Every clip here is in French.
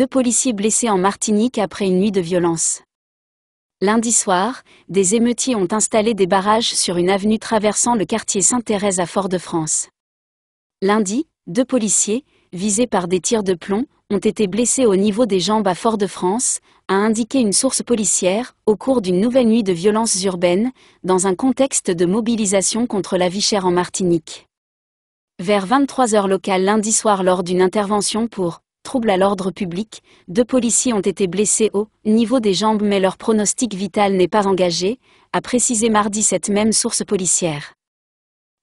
Deux policiers blessés en Martinique après une nuit de violence. Lundi soir, des émeutiers ont installé des barrages sur une avenue traversant le quartier Sainte-Thérèse à Fort-de-France. Lundi, deux policiers, visés par des tirs de plomb, ont été blessés au niveau des jambes à Fort-de-France, a indiqué une source policière, au cours d'une nouvelle nuit de violences urbaines, dans un contexte de mobilisation contre la vie chère en Martinique. Vers 23h locale lundi soir lors d'une intervention pour trouble à l'ordre public, deux policiers ont été blessés au niveau des jambes mais leur pronostic vital n'est pas engagé, a précisé mardi cette même source policière.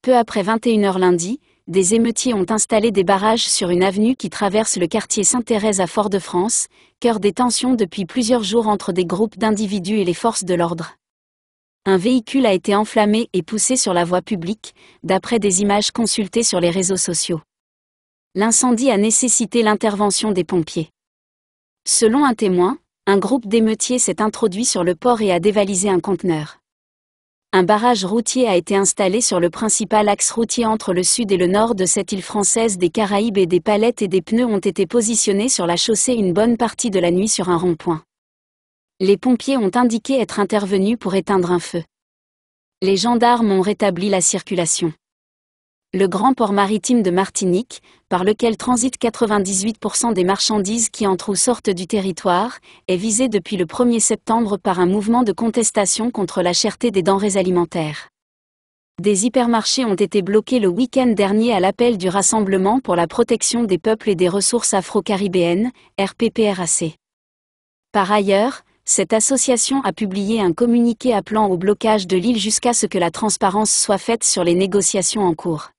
Peu après 21h lundi, des émeutiers ont installé des barrages sur une avenue qui traverse le quartier saint thérèse à Fort-de-France, cœur des tensions depuis plusieurs jours entre des groupes d'individus et les forces de l'ordre. Un véhicule a été enflammé et poussé sur la voie publique, d'après des images consultées sur les réseaux sociaux. L'incendie a nécessité l'intervention des pompiers. Selon un témoin, un groupe d'émeutiers s'est introduit sur le port et a dévalisé un conteneur. Un barrage routier a été installé sur le principal axe routier entre le sud et le nord de cette île française des Caraïbes et des palettes et des pneus ont été positionnés sur la chaussée une bonne partie de la nuit sur un rond-point. Les pompiers ont indiqué être intervenus pour éteindre un feu. Les gendarmes ont rétabli la circulation le grand port maritime de Martinique, par lequel transitent 98% des marchandises qui entrent ou sortent du territoire, est visé depuis le 1er septembre par un mouvement de contestation contre la cherté des denrées alimentaires. Des hypermarchés ont été bloqués le week-end dernier à l'appel du Rassemblement pour la protection des peuples et des ressources afro-caribéennes, RPPRAC. Par ailleurs, cette association a publié un communiqué appelant au blocage de l'île jusqu'à ce que la transparence soit faite sur les négociations en cours.